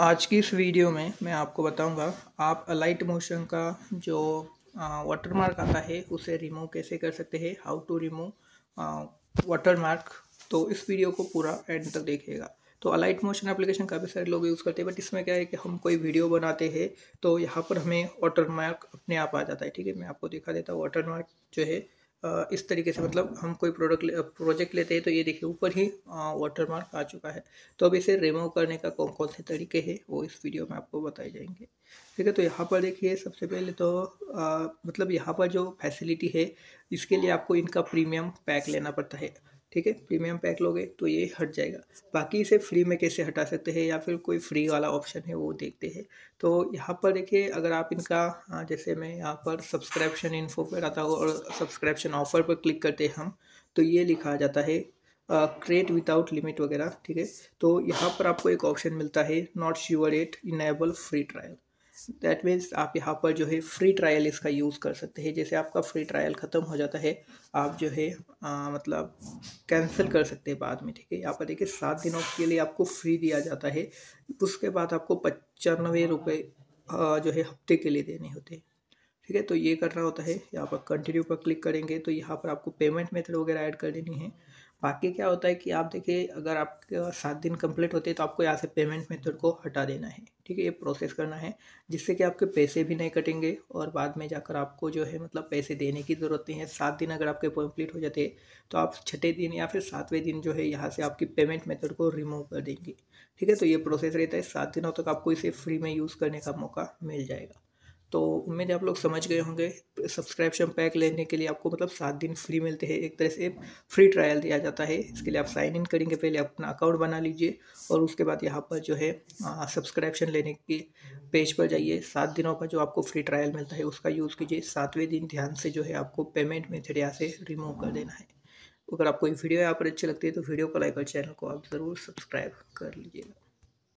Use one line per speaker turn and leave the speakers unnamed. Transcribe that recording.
आज की इस वीडियो में मैं आपको बताऊंगा आप अलाइट मोशन का जो वाटरमार्क आता है उसे रिमूव कैसे कर सकते हैं हाउ टू रिमूव वाटरमार्क तो इस वीडियो को पूरा एंड तक देखिएगा तो अलाइट मोशन एप्लीकेशन काफ़ी सारे लोग यूज़ करते हैं बट इसमें क्या है कि हम कोई वीडियो बनाते हैं तो यहाँ पर हमें वाटरमार्क अपने आप आ जाता है ठीक है मैं आपको दिखा देता हूँ वाटरमार्क जो है इस तरीके से मतलब हम कोई प्रोडक्ट ले, प्रोजेक्ट लेते हैं तो ये देखिए ऊपर ही वाटर मार्क आ चुका है तो अब इसे रिमूव करने का कौन कौन से तरीके हैं वो इस वीडियो में आपको बताए जाएंगे ठीक है तो यहाँ पर देखिए सबसे पहले तो आ, मतलब यहाँ पर जो फैसिलिटी है इसके लिए आपको इनका प्रीमियम पैक लेना पड़ता है ठीक है प्रीमियम पैक लोगे तो ये हट जाएगा बाकी इसे फ्री में कैसे हटा सकते हैं या फिर कोई फ्री वाला ऑप्शन है वो देखते हैं तो यहाँ पर देखिए अगर आप इनका हाँ, जैसे मैं यहाँ पर सब्सक्रिप्शन इन्फो पर आता हूँ और सब्सक्रिप्शन ऑफर पर क्लिक करते हैं हम तो ये लिखा जाता है क्रिएट विदाउट लिमिट वगैरह ठीक है तो यहाँ पर आपको एक ऑप्शन मिलता है not sure at enable free trial that means आप यहाँ पर जो है फ्री ट्रायल इसका यूज़ कर सकते हैं जैसे आपका फ्री ट्रायल ख़त्म हो जाता है आप जो है आ, मतलब कैंसिल कर सकते हैं बाद में ठीक है यहाँ पर देखिए सात दिनों के लिए आपको फ्री दिया जाता है उसके बाद आपको पचानवे रुपये जो है हफ्ते के लिए देने होते हैं ठीक है तो ये करना होता है यहाँ पर कंटिन्यू पर क्लिक करेंगे तो यहाँ पर आपको पेमेंट मेथड वगैरह ऐड कर देनी है बाकी क्या होता है कि आप देखिए अगर आपके सात दिन कंप्लीट होते हैं तो आपको यहाँ से पेमेंट मेथड को हटा देना है ठीक है ये प्रोसेस करना है जिससे कि आपके पैसे भी नहीं कटेंगे और बाद में जाकर आपको जो है मतलब पैसे देने की ज़रूरत नहीं है सात दिन अगर आपके कंप्लीट हो जाते तो आप छठे दिन या फिर सातवें दिन जो है यहाँ से आपकी पेमेंट मेथड को रिमूव कर देंगे ठीक है तो ये प्रोसेस रहता है सात दिनों तक आपको इसे फ्री में यूज़ करने का मौका मिल जाएगा तो उम्मीद है आप लोग समझ गए होंगे सब्सक्रिप्शन पैक लेने के लिए आपको मतलब सात दिन फ्री मिलते हैं एक तरह से फ्री ट्रायल दिया जाता है इसके लिए आप साइन इन करेंगे पहले अपना अकाउंट बना लीजिए और उसके बाद यहाँ पर जो है सब्सक्रिप्शन लेने के पेज पर जाइए सात दिनों का जो आपको फ्री ट्रायल मिलता है उसका यूज़ कीजिए सातवें दिन ध्यान से जो है आपको पेमेंट मेथड यहाँ से रिमूव कर देना है अगर आपको ये वीडियो यहाँ पर अच्छी लगती है तो वीडियो को लाइक और चैनल को आप ज़रूर सब्सक्राइब कर लीजिएगा